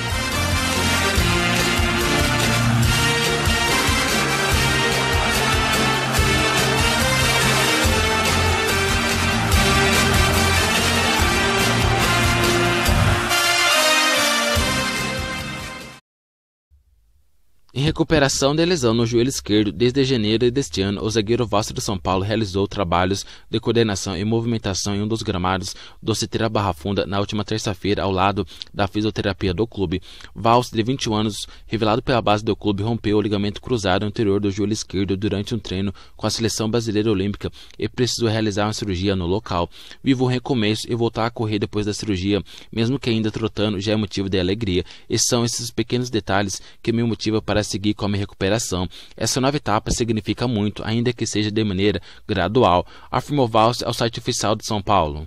Bye. Em recuperação da lesão no joelho esquerdo, desde janeiro deste ano, o zagueiro Vasco de São Paulo realizou trabalhos de coordenação e movimentação em um dos gramados do Cetira Barra Funda na última terça-feira, ao lado da fisioterapia do clube. Valls, de 21 anos, revelado pela base do clube, rompeu o ligamento cruzado anterior do joelho esquerdo durante um treino com a seleção brasileira olímpica e precisou realizar uma cirurgia no local. Vivo o recomeço e voltar a correr depois da cirurgia, mesmo que ainda trotando, já é motivo de alegria. E são esses pequenos detalhes que me motivam para seguir como recuperação. Essa nova etapa significa muito, ainda que seja de maneira gradual, afirmou Valls ao site oficial de São Paulo.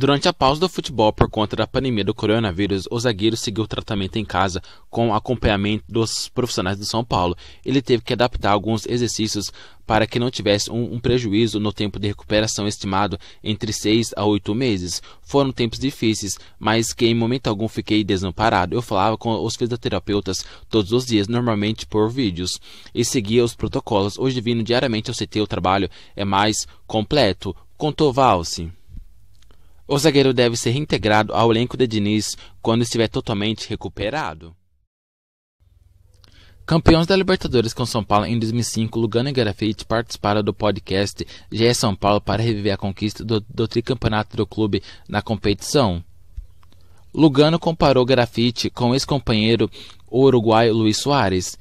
Durante a pausa do futebol por conta da pandemia do coronavírus, o zagueiro seguiu o tratamento em casa com acompanhamento dos profissionais do São Paulo. Ele teve que adaptar alguns exercícios para que não tivesse um, um, prejuízo no tempo de recuperação estimado entre 6 a 8 meses. Foram tempos difíceis, mas que em momento algum fiquei desamparado. Eu falava com os fisioterapeutas todos os dias, normalmente por vídeos, e seguia os protocolos. Hoje, vindo diariamente ao CT, o trabalho é mais completo. Contou Valse. O zagueiro deve ser reintegrado ao elenco de Diniz quando estiver totalmente recuperado. Campeões da Libertadores com São Paulo em 2005, Lugano e Grafite participaram do podcast GE São Paulo para reviver a conquista do, do tricampeonato do clube na competição. Lugano comparou Grafite com o ex-companheiro uruguaio Luiz Soares.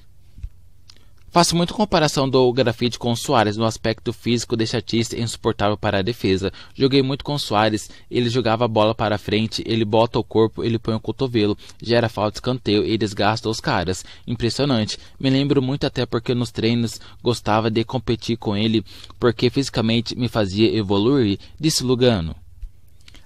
Faço muita comparação do grafite com o Soares no aspecto físico deste artista insuportável para a defesa. Joguei muito com o Soares, ele jogava a bola para frente, ele bota o corpo, ele põe o cotovelo, gera falta escanteio e desgasta os caras. Impressionante. Me lembro muito até porque nos treinos gostava de competir com ele, porque fisicamente me fazia evoluir, disse Lugano.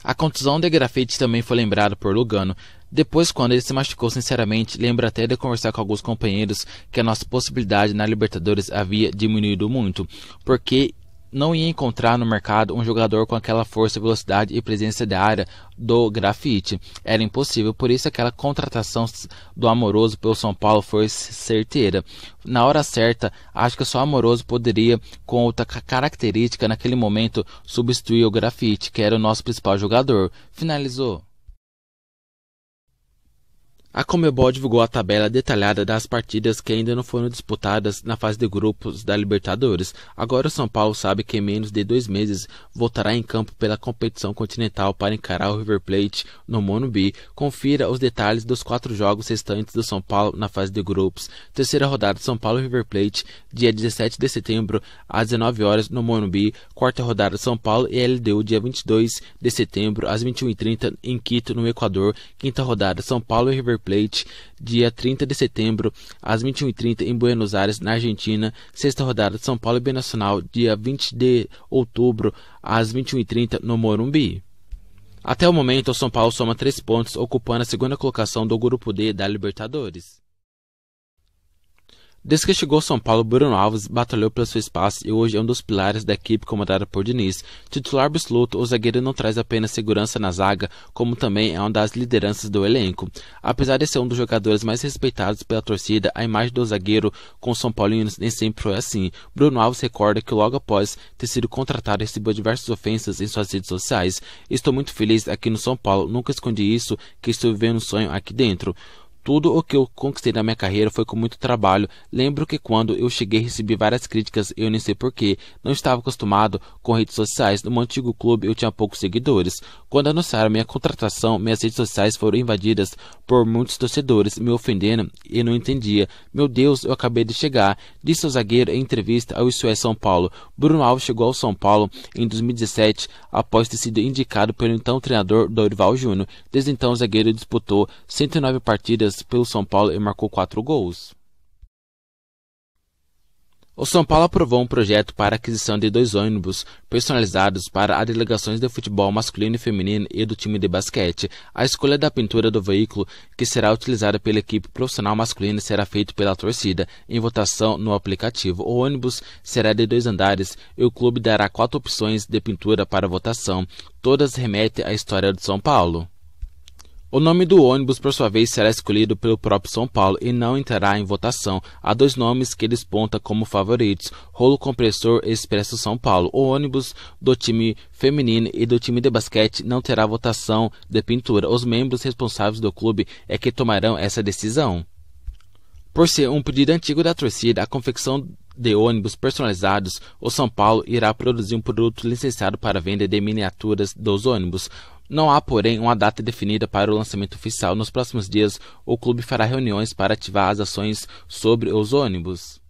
A contusão de grafite também foi lembrada por Lugano. Depois, quando ele se machucou sinceramente, lembra até de conversar com alguns companheiros que a nossa possibilidade na Libertadores havia diminuído muito, porque não ia encontrar no mercado um jogador com aquela força, velocidade e presença da área do grafite. Era impossível, por isso aquela contratação do Amoroso pelo São Paulo foi certeira. Na hora certa, acho que só Amoroso poderia, com outra característica naquele momento, substituir o grafite, que era o nosso principal jogador. Finalizou. A Comebol divulgou a tabela detalhada das partidas que ainda não foram disputadas na fase de grupos da Libertadores. Agora o São Paulo sabe que em menos de dois meses voltará em campo pela competição continental para encarar o River Plate no Monumbi. Confira os detalhes dos quatro jogos restantes do São Paulo na fase de grupos. Terceira rodada São Paulo River Plate, dia 17 de setembro às 19 horas no Monumbi. Quarta rodada São Paulo e LDU, dia 22 de setembro às 21h30 em Quito, no Equador. Quinta rodada São Paulo River Plate, dia 30 de setembro, às 21h30 em Buenos Aires, na Argentina, sexta rodada de São Paulo e Binacional, dia 20 de outubro, às 21h30 no Morumbi. Até o momento, o São Paulo soma três pontos, ocupando a segunda colocação do Grupo D da Libertadores. Desde que chegou ao São Paulo, Bruno Alves batalhou pelo seu espaço e hoje é um dos pilares da equipe comandada por Diniz. Titular absoluto, o zagueiro não traz apenas segurança na zaga, como também é uma das lideranças do elenco. Apesar de ser um dos jogadores mais respeitados pela torcida, a imagem do zagueiro com o São Paulino nem sempre foi assim. Bruno Alves recorda que logo após ter sido contratado recebeu diversas ofensas em suas redes sociais. Estou muito feliz aqui no São Paulo, nunca escondi isso, que estou vivendo um sonho aqui dentro. Tudo o que eu conquistei na minha carreira foi com muito trabalho. Lembro que quando eu cheguei recebi várias críticas, eu nem sei porquê. Não estava acostumado com redes sociais. No meu antigo clube eu tinha poucos seguidores. Quando anunciaram minha contratação, minhas redes sociais foram invadidas por muitos torcedores, me ofendendo e não entendia. Meu Deus, eu acabei de chegar, disse o zagueiro em entrevista ao Isso é São Paulo. Bruno Alves chegou ao São Paulo em 2017 após ter sido indicado pelo então treinador Dorival Júnior. Desde então o zagueiro disputou 109 partidas partidas pelo São Paulo e marcou quatro gols. O São Paulo aprovou um projeto para a aquisição de dois ônibus personalizados para as delegações de futebol masculino e feminino e do time de basquete. A escolha da pintura do veículo, que será utilizada pela equipe profissional masculina, será feita pela torcida, em votação no aplicativo. O ônibus será de dois andares e o clube dará quatro opções de pintura para votação. Todas remetem à história do São Paulo. O nome do ônibus, por sua vez, será escolhido pelo próprio São Paulo e não entrará em votação. Há dois nomes que desponta como favoritos: Rolo Compressor Expresso São Paulo. O ônibus do time feminino e do time de basquete não terá votação de pintura. Os membros responsáveis do clube é que tomarão essa decisão. Por ser um pedido antigo da torcida, a confecção de ônibus personalizados, o São Paulo irá produzir um produto licenciado para venda de miniaturas dos ônibus. Não há, porém, uma data definida para o lançamento oficial. Nos próximos dias, o clube fará reuniões para ativar as ações sobre os ônibus.